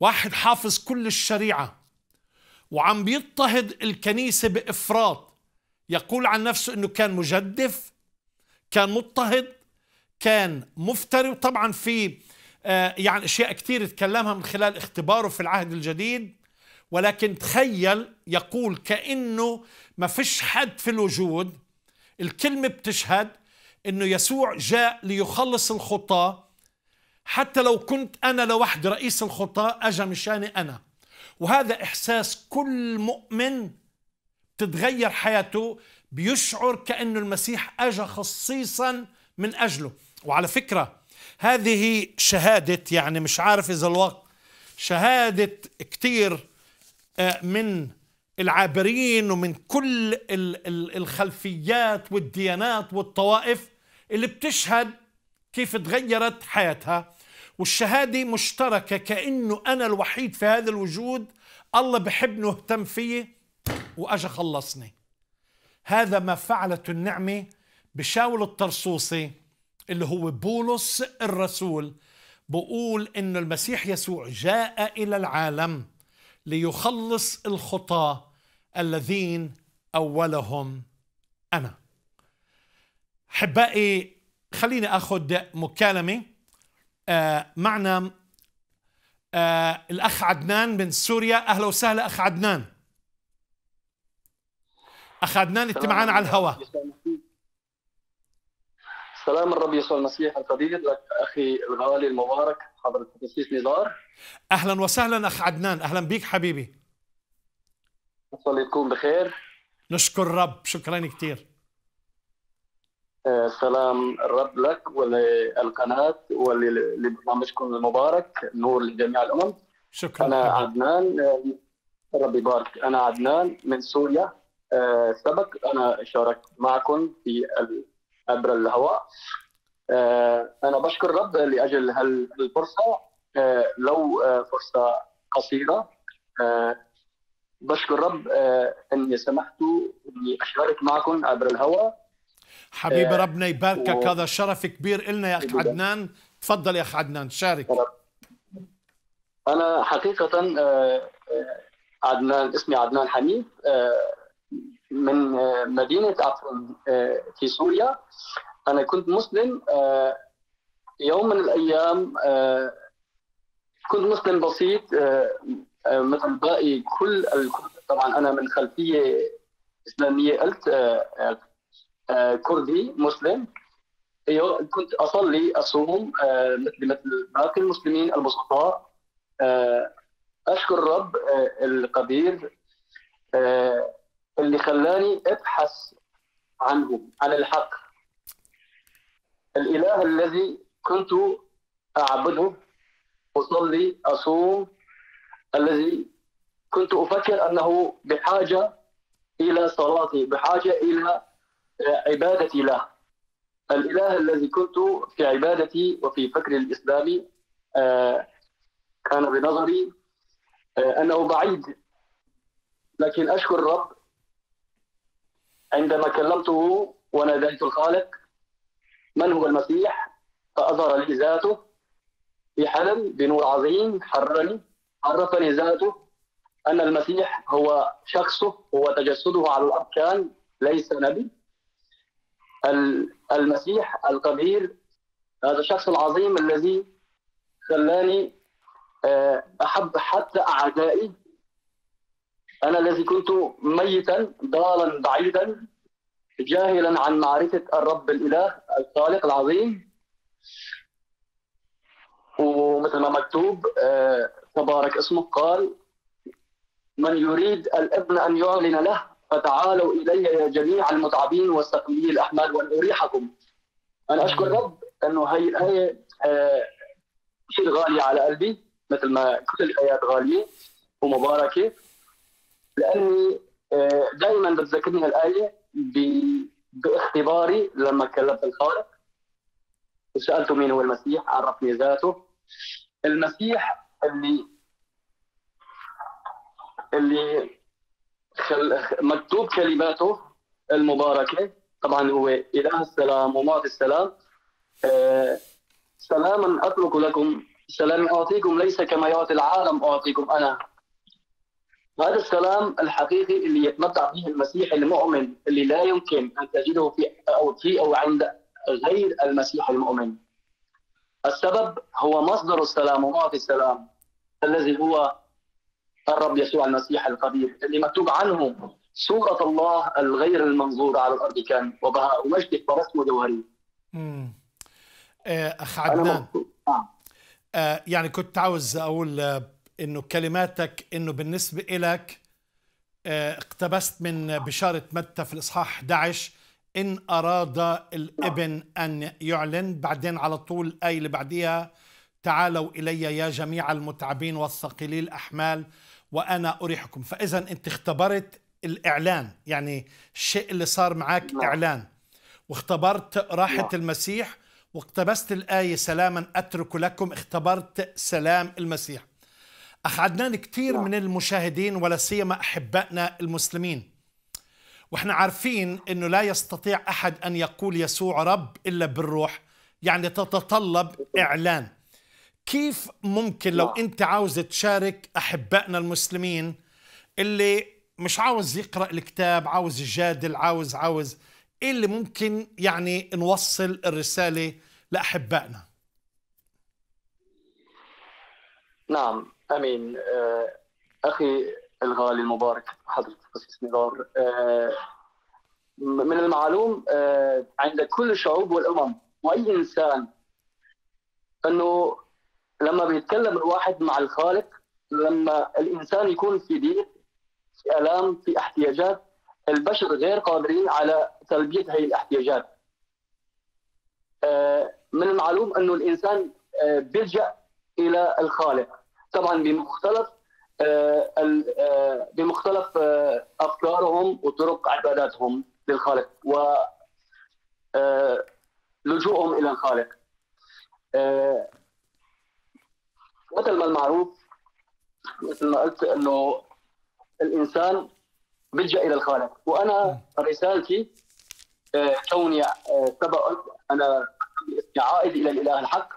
واحد حافظ كل الشريعة وعم بيضطهد الكنيسة بإفراط يقول عن نفسه انه كان مجدف كان مضطهد كان مفتري وطبعا في آه، يعني اشياء كثير تكلمها من خلال اختباره في العهد الجديد ولكن تخيل يقول كانه ما فيش حد في الوجود الكلمه بتشهد انه يسوع جاء ليخلص الخطاه حتى لو كنت انا لوحدي رئيس الخطاه اجى مشاني انا وهذا احساس كل مؤمن تتغير حياته بيشعر كأنه المسيح أجا خصيصا من أجله وعلى فكرة هذه شهادة يعني مش عارف إذا الوقت شهادة كتير آه، من العابرين ومن كل الخلفيات والديانات والطوائف اللي بتشهد كيف تغيرت حياتها والشهادة مشتركة كأنه أنا الوحيد في هذا الوجود الله بحبني واهتم فيه واجا خلصني هذا ما فعلته النعمه بشاول الطرسوسي اللي هو بولس الرسول بقول انه المسيح يسوع جاء الى العالم ليخلص الخطاه الذين اولهم انا احبائي خليني اخذ مكالمه آه معنا آه الاخ عدنان من سوريا اهلا وسهلا اخ عدنان أخذنا معنا على الهواء سلام الرب يسوع المسيح القدير لك أخي الغالي المبارك حضرة القسيس نزار أهلا وسهلا أخ عدنان أهلا بك حبيبي نصلي تكون بخير نشكر الرب شكرا كثير آه، سلام الرب لك وللقناة ولبرنامجكم المبارك نور لجميع الأمم شكرا أنا عدنان آه، ربي يبارك أنا عدنان من سوريا آه، سبق انا شاركت معكم في عبر الهواء آه، انا بشكر رب لاجل هالفرصه آه، لو فرصه قصيره بشكر رب اني سمحتوا اني اشارك معكم عبر الهواء حبيبي ربنا يباركك و... هذا شرف كبير لنا يا أخ عدنان تفضل يا أخ عدنان شارك أنا حقيقة عدنان اسمي عدنان حميد من آه، مدينة عفوا آه، في سوريا أنا كنت مسلم آه، يوم من الأيام كنت مسلم بسيط مثل باقي كل طبعا أنا من خلفية إسلامية قلت كردي مسلم كنت أصلي أصوم مثل مثل باقي المسلمين البسطاء أشكر الرب القدير اللي خلاني أبحث عنه عن الحق الإله الذي كنت أعبده أصلي أصوم الذي كنت أفكر أنه بحاجة إلى صلاتي بحاجة إلى عبادتي له الإله الذي كنت في عبادتي وفي فكري الإسلامي آه، كان بنظري آه، أنه بعيد لكن أشكر الرب عندما كلمته وناديت الخالق من هو المسيح فأظهر لي ذاته في حلم بنور عظيم حررني عرفني ذاته أن المسيح هو شخصه هو تجسده على الأرض كان ليس نبي المسيح القبير هذا الشخص العظيم الذي خلاني آه، أحب حتى أعدائي أنا الذي كنت ميتا ضالا بعيدا جاهلا عن معرفة الرب الإله الخالق العظيم ومثل ما مكتوب آه، تبارك اسمه قال من يريد الابن أن يعلن له فتعالوا إلي يا جميع المتعبين واستقلي الأحمال وان اريحكم أنا أشكر الرب أنه هي الآية كثير غالية على قلبي مثل ما كل الآيات غالية ومباركة لاني آه، دائما بتذكرني الايه باختباري لما كلمت الخالق وسالته مين هو المسيح عرفني ذاته المسيح اللي اللي خل... مكتوب كلماته المباركه طبعا هو اله السلام ومعطي السلام آه سلاما اترك لكم سلام اعطيكم ليس كما يعطي العالم اعطيكم انا هذا الكلام الحقيقي اللي يتمتع به المسيح المؤمن اللي لا يمكن ان تجده في او في او عند غير المسيح المؤمن. السبب هو مصدر السلام ومعطي السلام الذي هو الرب يسوع المسيح القدير اللي مكتوب عنه صورة الله الغير المنظورة على الأرض كان وبهاء مجده فرسم جوهري. آه، أخ عدنان آه. آه يعني كنت عاوز أقول آه، انه كلماتك انه بالنسبه إلك آه، اقتبست من بشاره متى في الاصحاح 11 ان اراد الابن ان يعلن بعدين على طول الايه اللي بعديها تعالوا الي يا جميع المتعبين والثقيلي الاحمال وانا اريحكم فاذا انت اختبرت الاعلان يعني الشيء اللي صار معك اعلان واختبرت راحه المسيح واقتبست الايه سلاما اترك لكم اختبرت سلام المسيح عدنان كثير من المشاهدين ولا سيما أحبائنا المسلمين وإحنا عارفين أنه لا يستطيع أحد أن يقول يسوع رب إلا بالروح يعني تتطلب إعلان كيف ممكن لو نعم. أنت عاوز تشارك أحبائنا المسلمين اللي مش عاوز يقرأ الكتاب عاوز يجادل عاوز عاوز إيه اللي ممكن يعني نوصل الرسالة لأحبائنا نعم امين آه، اخي الغالي المبارك حضرتك قسيس نزار آه، من المعلوم آه، عند كل الشعوب والامم واي انسان انه لما بيتكلم الواحد مع الخالق لما الانسان يكون في ضيق في الام في احتياجات البشر غير قادرين على تلبيه هذه الاحتياجات من المعلوم انه الانسان بيلجا الى الخالق طبعا بمختلف آه، آه، بمختلف آه، افكارهم وطرق عباداتهم للخالق و لجوءهم الى الخالق مثل ما المعروف مثل ما قلت انه الانسان بيلجا الى الخالق وانا رسالتي كوني سبق انا عائد الى الاله الحق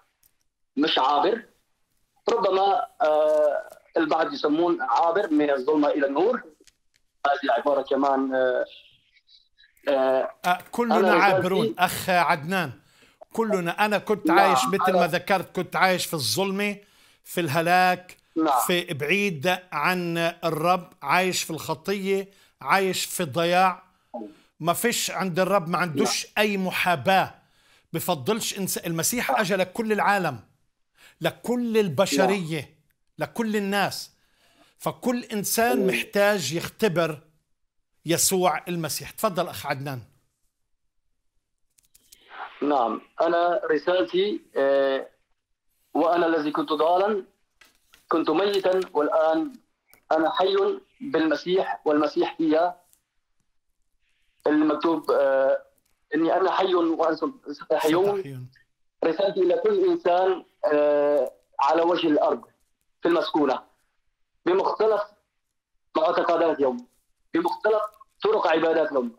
مش عابر ربما آه، البعض يسمون عابر من الظلمه الى النور هذه عباره كمان آه، آه، كلنا عابرون اخ عدنان كلنا انا كنت نعم، عايش مثل ما ذكرت كنت عايش في الظلمه في الهلاك نعم. في بعيد عن الرب عايش في الخطيه عايش في الضياع ما فيش عند الرب ما عندوش نعم. اي محاباه بفضلش المسيح اجى لكل العالم لكل البشرية لكل الناس فكل إنسان محتاج يختبر يسوع المسيح تفضل أخ عدنان نعم أنا رسالتي آه، وأنا الذي كنت ضالا كنت ميتا والآن أنا حي بالمسيح والمسيح هي المكتوب آه، إني أنا حي وأنتم حيون رسالتي إلى كل إنسان آه، على وجه الارض في المسكونه بمختلف معتقداتهم بمختلف طرق عباداتهم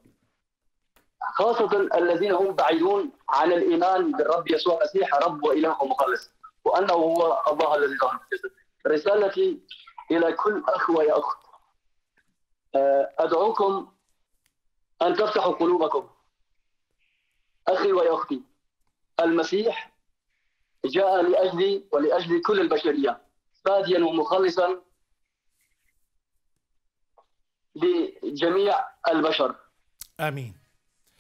خاصة الذين هم بعيدون عن الإيمان بالرب يسوع المسيح رب وإله ومخلص وأنه هو الله الذي ظهر رسالتي إلى كل أخ ويا أخت آه، أدعوكم أن تفتحوا قلوبكم أخي ويا أختي المسيح جاء لأجلي ولأجل كل البشرية باديا ومخلصا لجميع البشر آمين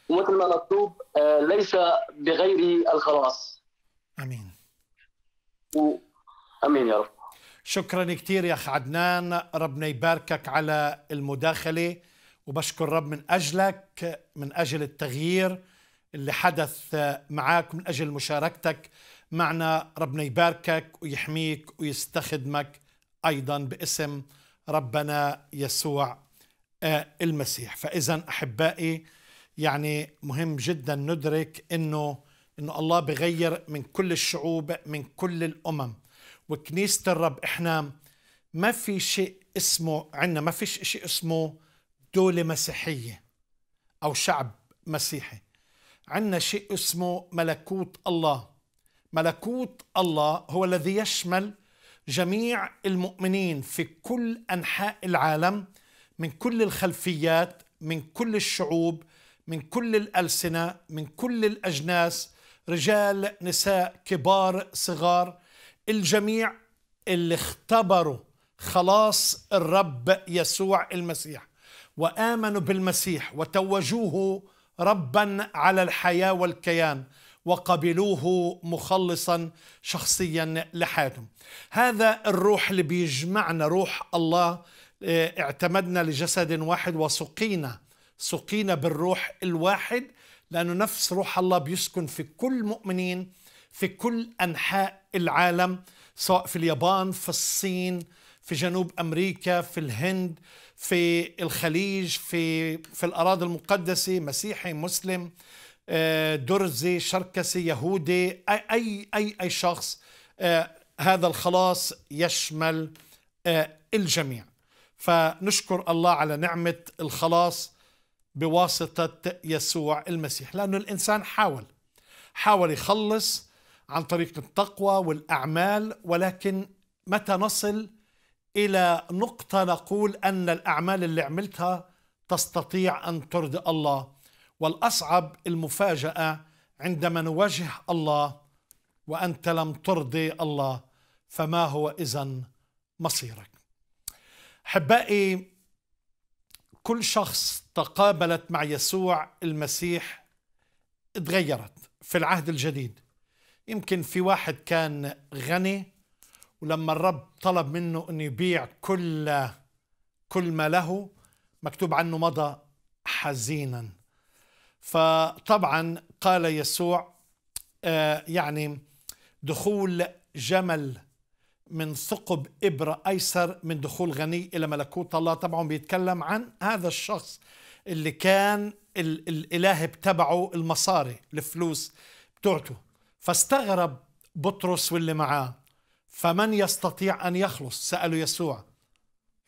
ومثل ما مكتوب آه، ليس بغير الخلاص آمين و... آمين يا رب شكرا كثير يا أخ عدنان ربنا يباركك على المداخلة وبشكر رب من أجلك من أجل التغيير اللي حدث آه، معك من أجل مشاركتك معنا ربنا يباركك ويحميك ويستخدمك أيضا باسم ربنا يسوع آه، المسيح فإذا أحبائي يعني مهم جدا ندرك أنه أنه الله بغير من كل الشعوب من كل الأمم وكنيسة الرب إحنا ما في شيء اسمه عندنا ما فيش شيء اسمه دولة مسيحية أو شعب مسيحي عندنا شيء اسمه ملكوت الله ملكوت الله هو الذي يشمل جميع المؤمنين في كل انحاء العالم من كل الخلفيات من كل الشعوب من كل الالسنه من كل الاجناس رجال نساء كبار صغار الجميع اللي اختبروا خلاص الرب يسوع المسيح وامنوا بالمسيح وتوجوه ربا على الحياه والكيان وقبلوه مخلصا شخصيا لحياتهم هذا الروح اللي بيجمعنا روح الله آه، اعتمدنا لجسد واحد وسقينا سقينا بالروح الواحد لأنه نفس روح الله بيسكن في كل مؤمنين في كل أنحاء العالم سواء في اليابان في الصين في جنوب امريكا في الهند في الخليج في في الاراضي المقدسه مسيحي مسلم آه، درزي شركسي يهودي اي اي اي شخص آه، هذا الخلاص يشمل آه، الجميع فنشكر الله على نعمه الخلاص بواسطه يسوع المسيح لانه الانسان حاول حاول يخلص عن طريق التقوى والاعمال ولكن متى نصل إلى نقطة نقول أن الأعمال اللي عملتها تستطيع أن ترضي الله والأصعب المفاجأة عندما نواجه الله وأنت لم ترضي الله فما هو إذا مصيرك أحبائي كل شخص تقابلت مع يسوع المسيح اتغيرت في العهد الجديد يمكن في واحد كان غني ولما الرب طلب منه انه يبيع كل كل ما له مكتوب عنه مضى حزينا فطبعا قال يسوع آه، يعني دخول جمل من ثقب إبرة أيسر من دخول غني إلى ملكوت الله طبعا بيتكلم عن هذا الشخص اللي كان ال الإله بتبعه المصاري الفلوس بتوعته فاستغرب بطرس واللي معاه فمن يستطيع أن يخلص سالوا يسوع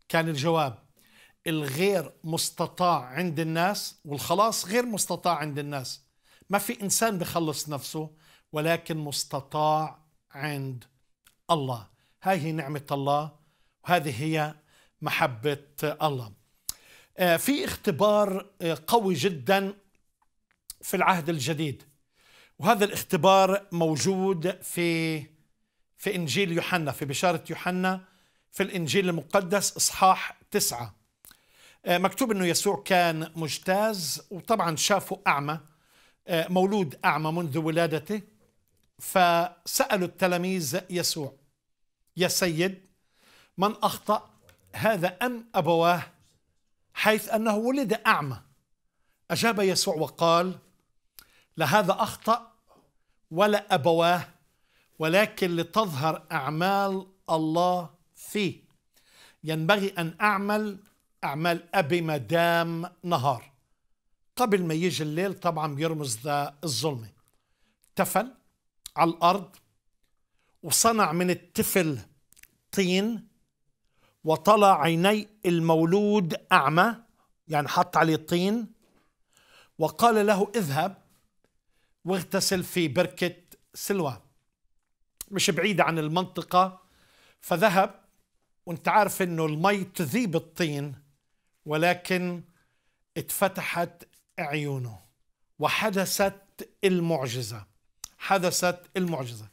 كان الجواب الغير مستطاع عند الناس والخلاص غير مستطاع عند الناس ما في إنسان بخلص نفسه ولكن مستطاع عند الله هاي هي نعمة الله وهذه هي محبة الله آه، في اختبار آه، قوي جدا في العهد الجديد وهذا الاختبار موجود في في إنجيل يوحنا في بشارة يوحنا في الإنجيل المقدس إصحاح تسعة آه، مكتوب أنه يسوع كان مجتاز وطبعا شافه أعمى آه، مولود أعمى منذ ولادته فسألوا التلاميذ يسوع يا سيد من أخطأ هذا أم أبواه حيث أنه ولد أعمى أجاب يسوع وقال لا هذا أخطأ ولا أبواه ولكن لتظهر أعمال الله فيه ينبغي أن أعمل أعمال أبي مدام نهار قبل ما يجي الليل طبعا بيرمز للظلمه الظلمة تفل على الأرض وصنع من التفل طين وطلع عيني المولود أعمى يعني حط عليه طين وقال له اذهب واغتسل في بركة سلوان مش بعيدة عن المنطقة فذهب وانت عارف انه المي تذيب الطين ولكن اتفتحت عيونه وحدثت المعجزة حدثت المعجزة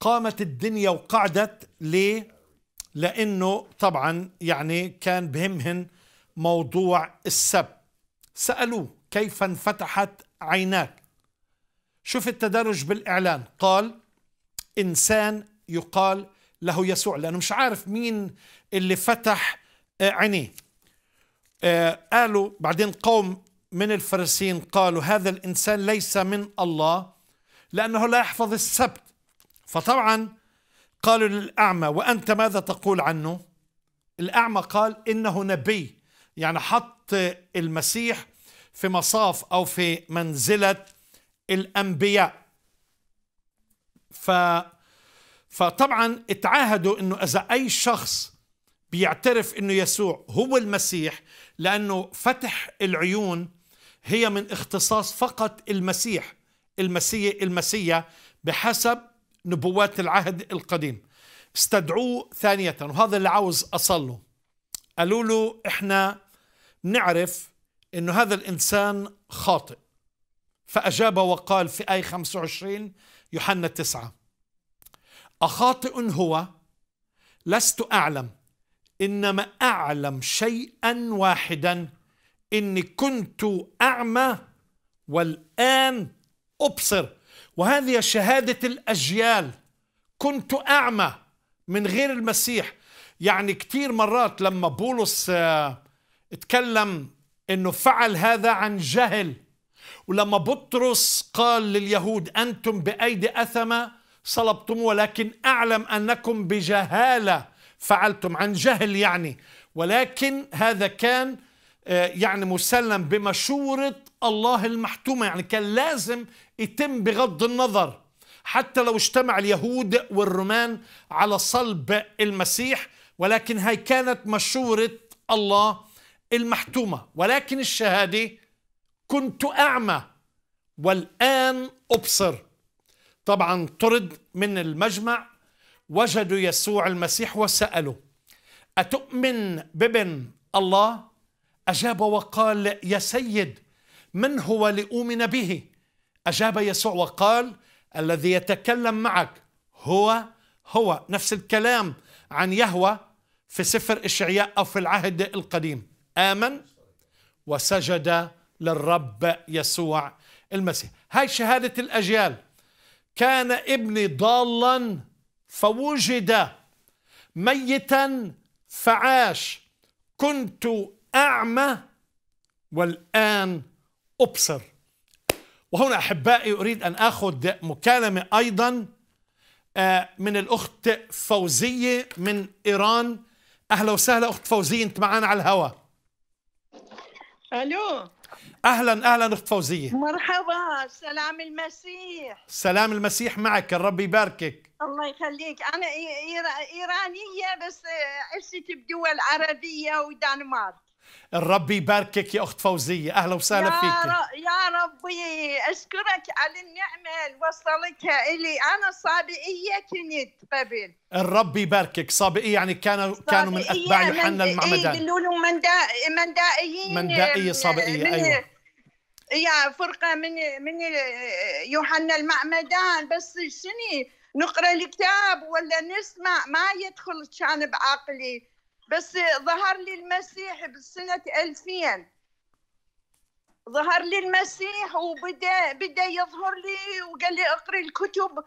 قامت الدنيا وقعدت ليه؟ لأنه طبعا يعني كان بهمهن موضوع السب سألوه كيف انفتحت عيناك شوف التدرج بالإعلان قال إنسان يقال له يسوع لأنه مش عارف مين اللي فتح آه، عينيه آه، قالوا بعدين قوم من الفريسيين قالوا هذا الإنسان ليس من الله لأنه لا يحفظ السبت فطبعا قالوا للأعمى وأنت ماذا تقول عنه الأعمى قال إنه نبي يعني حط المسيح في مصاف أو في منزلة الأنبياء ف فطبعا اتعاهدوا انه اذا اي شخص بيعترف انه يسوع هو المسيح لانه فتح العيون هي من اختصاص فقط المسيح المسيح المسيا بحسب نبوات العهد القديم استدعوه ثانية وهذا اللي عاوز أصله قالوا له إحنا نعرف أنه هذا الإنسان خاطئ فأجاب وقال في آية 25 يوحنا التسعة أخاطئ هو لست أعلم إنما أعلم شيئا واحدا إني كنت أعمى والآن أبصر وهذه شهادة الأجيال كنت أعمى من غير المسيح يعني كثير مرات لما بولس آه، اتكلم انه فعل هذا عن جهل ولما بطرس قال لليهود أنتم بأيدي أثمة صلبتم ولكن أعلم أنكم بجهالة فعلتم عن جهل يعني ولكن هذا كان آه، يعني مسلم بمشورة الله المحتومة يعني كان لازم يتم بغض النظر حتى لو اجتمع اليهود والرومان على صلب المسيح ولكن هاي كانت مشورة الله المحتومة ولكن الشهادة كنت أعمى والآن أبصر طبعا طرد من المجمع وجدوا يسوع المسيح وسألوا أتؤمن بابن الله؟ أجاب وقال يا سيد من هو لأؤمن به؟ أجاب يسوع وقال الذي يتكلم معك هو هو نفس الكلام عن يهوى في سفر إشعياء أو في العهد القديم آمن وسجد للرب يسوع المسيح هاي شهادة الأجيال كان ابني ضالا فوجد ميتا فعاش كنت أعمى والآن أبصر وهنا أحبائي أريد أن أخذ مكالمة أيضا آه، من الأخت فوزية من إيران أهلا وسهلا أخت فوزية أنت معنا على الهواء ألو اهلا اهلا اخت فوزيه مرحبا سلام المسيح سلام المسيح معك الرب يباركك الله يخليك انا ايرانيه بس آه، عشت بدول عربيه ودنمارك الرب يباركك يا أخت فوزية أهلا وسهلا يا فيك يا ربي أشكرك على النعمة اللي وصلتها إلي أنا صابئية كنت قبل الرب يباركك صابئية يعني كانوا كانوا من أتباع يوحنا إيه، المعمدان يقولوا لهم مندا... مندائيين مندائية صابئية من... أيوة يا فرقة من من يوحنا المعمدان بس شنو نقرأ الكتاب ولا نسمع ما يدخل كان بعقلي بس ظهر لي المسيح بسنة 2000 ظهر لي المسيح وبدا بدا يظهر لي وقال لي اقري الكتب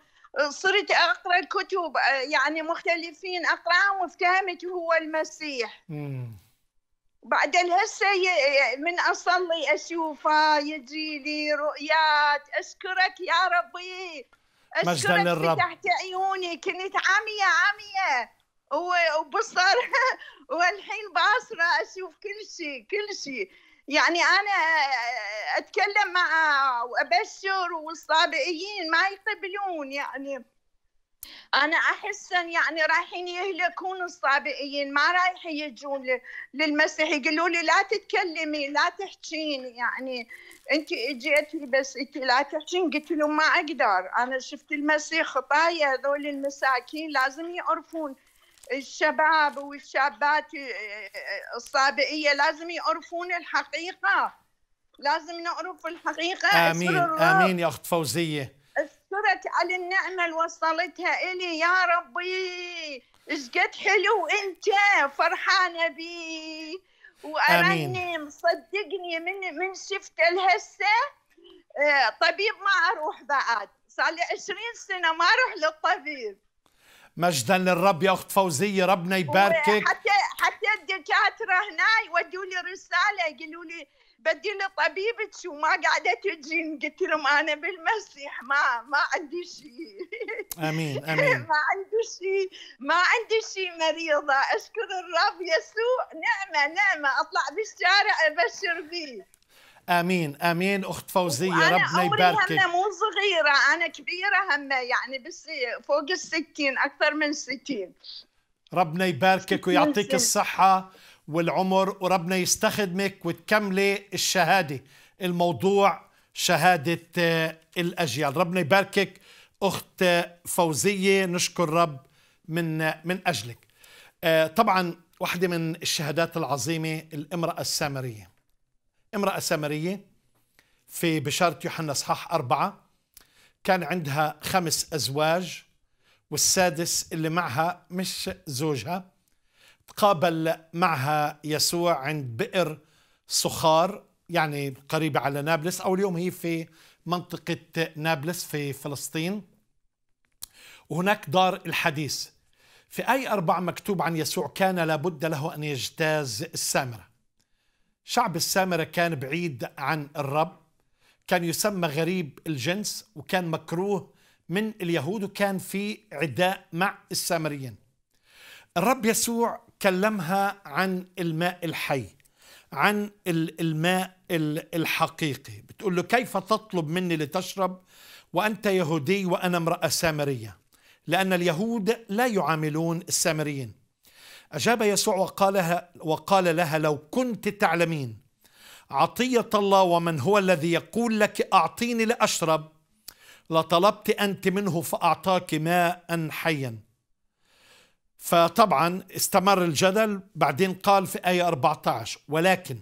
صرت اقرا الكتب يعني مختلفين اقراهم وافتهمت هو المسيح امم بعد هسه من اصلي اشوفه آه، يجي لي رؤيات اشكرك يا ربي اشكرك تحت عيوني كنت عمية عمية وبصر والحين باصره اشوف كل شيء كل شيء يعني انا اتكلم مع وابشر والصابئيين ما يقبلون يعني انا احس يعني رايحين يهلكون الصابئيين ما رايح يجون للمسيح يقولوا لي لا تتكلمي لا تحكين يعني انت اجيتي بس انت لا تحكين قلت لهم ما اقدر انا شفت المسيح خطايا هذول المساكين لازم يعرفون الشباب والشابات آه، آه، الصابئية لازم يعرفون الحقيقة لازم نعرف الحقيقة آمين آمين يا أخت فوزية أثرت على النعمة اللي وصلتها إلي يا ربي إيش قد حلو أنت فرحانة بي وأرني مصدقني من من شفت لهسه آه، طبيب ما أروح بعد صار لي 20 سنة ما أروح للطبيب مجدا للرب يا اخت فوزيه ربنا يباركك حتى حتى الدكاتره هنا يودوا لي رساله يقولوا لي بدي لطبيبك وما قاعده تجين قلت لهم انا بالمسيح ما ما عندي شيء امين امين ما عندي شيء ما عندي شيء مريضه اشكر الرب يسوع نعمه نعمه اطلع بالشارع ابشر به امين امين اخت فوزيه ربنا يباركك انا مو صغيره انا كبيره هم يعني بس فوق الستين اكثر من ستين ربنا يباركك ويعطيك الصحه والعمر وربنا يستخدمك وتكملي الشهاده الموضوع شهاده آه، الاجيال ربنا يباركك اخت فوزيه نشكر رب من آه، من اجلك آه، طبعا واحده من الشهادات العظيمه الامراه السامريه امرأة سامرية في بشارة يوحنا اصحاح أربعة كان عندها خمس أزواج والسادس اللي معها مش زوجها تقابل معها يسوع عند بئر صخار يعني قريبة على نابلس أو اليوم هي في منطقة نابلس في فلسطين وهناك دار الحديث في أي أربعة مكتوب عن يسوع كان لابد له أن يجتاز السامرة شعب السامرة كان بعيد عن الرب كان يسمى غريب الجنس وكان مكروه من اليهود وكان في عداء مع السامريين الرب يسوع كلمها عن الماء الحي عن الماء الحقيقي بتقول له كيف تطلب مني لتشرب وأنت يهودي وأنا امرأة سامرية لأن اليهود لا يعاملون السامريين أجاب يسوع وقالها وقال لها لو كنت تعلمين عطية الله ومن هو الذي يقول لك أعطيني لأشرب لطلبت أنت منه فأعطاك ماء حيا فطبعا استمر الجدل بعدين قال في آية 14 ولكن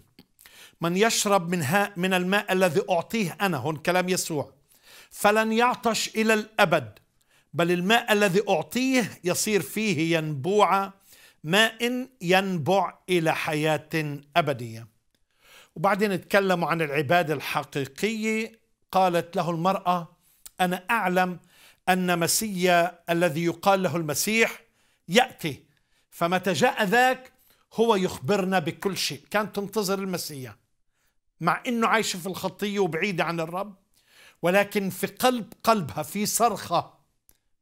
من يشرب منها من الماء الذي أعطيه أنا هون كلام يسوع فلن يعطش إلى الأبد بل الماء الذي أعطيه يصير فيه ينبوع ماء ينبع إلى حياة أبدية وبعدين تكلموا عن العبادة الحقيقية قالت له المرأة أنا أعلم أن مسيا الذي يقال له المسيح يأتي فمتى جاء ذاك هو يخبرنا بكل شيء كانت تنتظر المسيا مع أنه عايشة في الخطية وبعيدة عن الرب ولكن في قلب قلبها في صرخة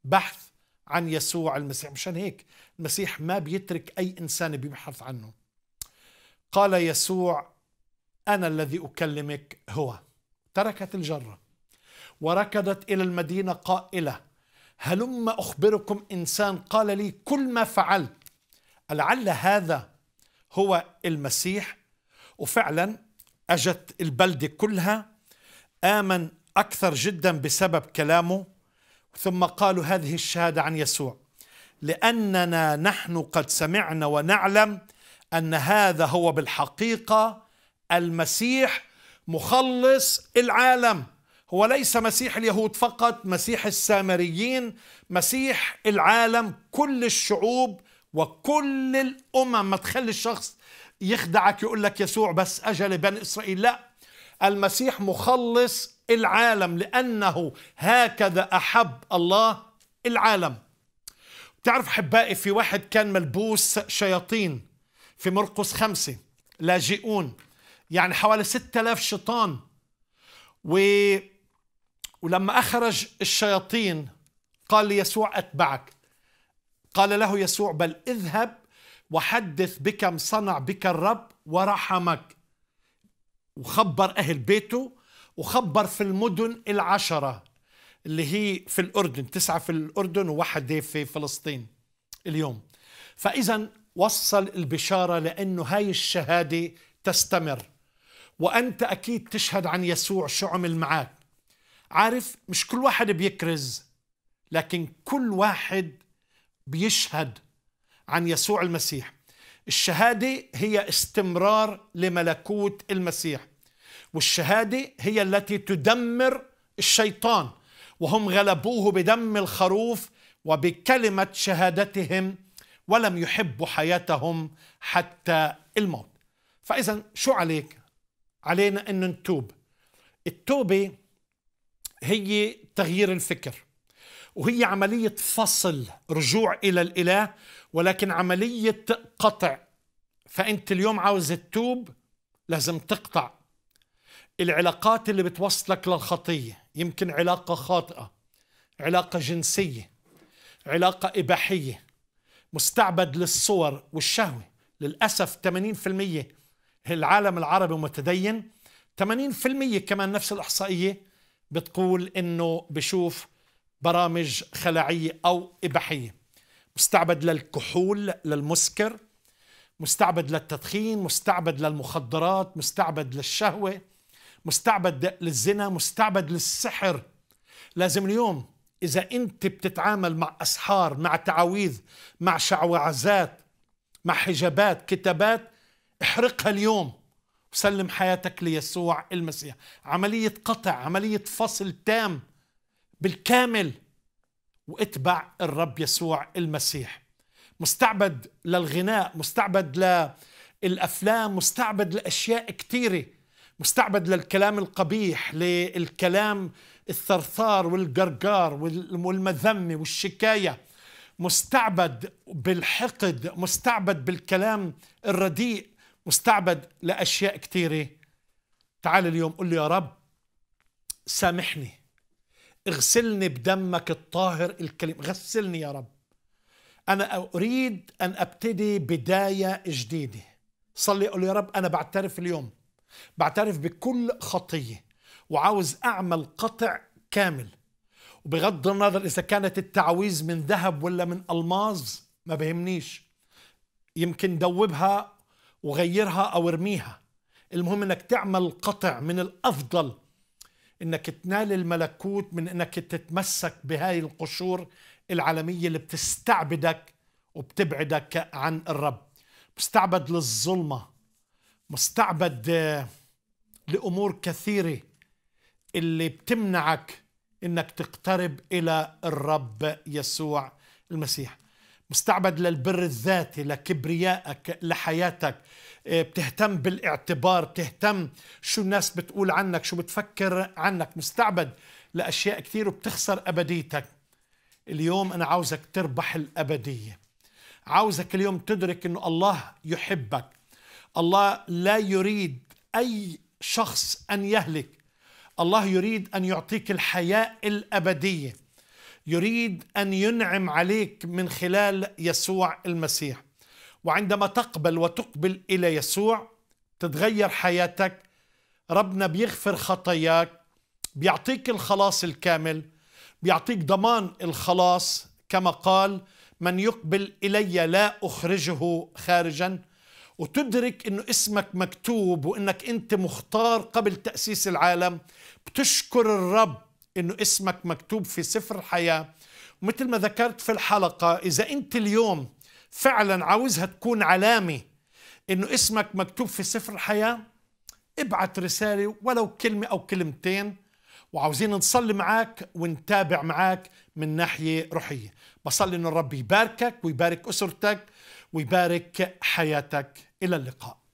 بحث عن يسوع المسيح مشان هيك المسيح ما بيترك أي إنسان بيبحث عنه قال يسوع أنا الذي أكلمك هو تركت الجرة وركضت إلى المدينة قائلة هلم أخبركم إنسان قال لي كل ما فعلت لعل هذا هو المسيح وفعلا أجت البلدة كلها آمن أكثر جدا بسبب كلامه ثم قالوا هذه الشهادة عن يسوع لأننا نحن قد سمعنا ونعلم أن هذا هو بالحقيقة المسيح مخلص العالم هو ليس مسيح اليهود فقط مسيح السامريين مسيح العالم كل الشعوب وكل الأمم ما تخلي الشخص يخدعك يقول لك يسوع بس أجل بني إسرائيل لا المسيح مخلص العالم لأنه هكذا أحب الله العالم تعرف حبائي في واحد كان ملبوس شياطين في مرقس خمسة لاجئون يعني حوالي ستة آلاف شيطان و... ولما أخرج الشياطين قال ليسوع أتبعك قال له يسوع بل اذهب وحدث بكم صنع بك الرب ورحمك وخبر أهل بيته وخبر في المدن العشرة اللي هي في الأردن تسعة في الأردن وواحدة في فلسطين اليوم فإذا وصل البشارة لأنه هاي الشهادة تستمر وأنت أكيد تشهد عن يسوع شو عمل معك عارف مش كل واحد بيكرز لكن كل واحد بيشهد عن يسوع المسيح الشهادة هي استمرار لملكوت المسيح والشهادة هي التي تدمر الشيطان وهم غلبوه بدم الخروف وبكلمة شهادتهم ولم يحبوا حياتهم حتى الموت فإذا شو عليك؟ علينا أن نتوب التوبة هي تغيير الفكر وهي عملية فصل رجوع إلى الإله ولكن عملية قطع فأنت اليوم عاوز تتوب لازم تقطع العلاقات اللي بتوصلك للخطية يمكن علاقة خاطئة علاقة جنسية علاقة إباحية مستعبد للصور والشهوة للأسف 80% العالم العربي متدين 80% كمان نفس الإحصائية بتقول إنه بشوف برامج خلاعية أو إباحية مستعبد للكحول للمسكر مستعبد للتدخين مستعبد للمخدرات مستعبد للشهوة مستعبد للزنا مستعبد للسحر لازم اليوم إذا أنت بتتعامل مع أسحار مع تعاويذ مع شعوذات مع حجابات كتابات احرقها اليوم وسلم حياتك ليسوع المسيح عملية قطع عملية فصل تام بالكامل واتبع الرب يسوع المسيح مستعبد للغناء مستعبد للأفلام مستعبد لأشياء كثيرة مستعبد للكلام القبيح للكلام الثرثار والجرجار والمذمة والشكاية مستعبد بالحقد مستعبد بالكلام الرديء مستعبد لأشياء كثيرة تعال اليوم قل لي يا رب سامحني اغسلني بدمك الطاهر الكلمة غسلني يا رب أنا أريد أن أبتدي بداية جديدة صلي قل يا رب أنا بعترف اليوم بعترف بكل خطية وعاوز أعمل قطع كامل وبغض النظر إذا كانت التعويذ من ذهب ولا من ألماز ما بهمنيش يمكن دوبها وغيرها أو ارميها المهم أنك تعمل قطع من الأفضل أنك تنال الملكوت من أنك تتمسك بهاي القشور العالمية اللي بتستعبدك وبتبعدك عن الرب بتستعبد للظلمه مستعبد آه، لأمور كثيرة اللي بتمنعك انك تقترب الى الرب يسوع المسيح مستعبد للبر الذاتي لكبريائك لحياتك آه، بتهتم بالاعتبار بتهتم شو الناس بتقول عنك شو بتفكر عنك مستعبد لأشياء كثير وبتخسر أبديتك اليوم أنا عاوزك تربح الأبدية عاوزك اليوم تدرك أنه الله يحبك الله لا يريد أي شخص أن يهلك الله يريد أن يعطيك الحياة الأبدية يريد أن ينعم عليك من خلال يسوع المسيح وعندما تقبل وتقبل إلى يسوع تتغير حياتك ربنا بيغفر خطاياك بيعطيك الخلاص الكامل بيعطيك ضمان الخلاص كما قال من يقبل إلي لا أخرجه خارجاً وتدرك انه اسمك مكتوب وانك انت مختار قبل تاسيس العالم بتشكر الرب انه اسمك مكتوب في سفر الحياه ومثل ما ذكرت في الحلقه اذا انت اليوم فعلا عاوزها تكون علامه انه اسمك مكتوب في سفر الحياه ابعت رساله ولو كلمه او كلمتين وعاوزين نصلي معاك ونتابع معاك من ناحيه روحيه بصلي ان الرب يباركك ويبارك اسرتك ويبارك حياتك إلى اللقاء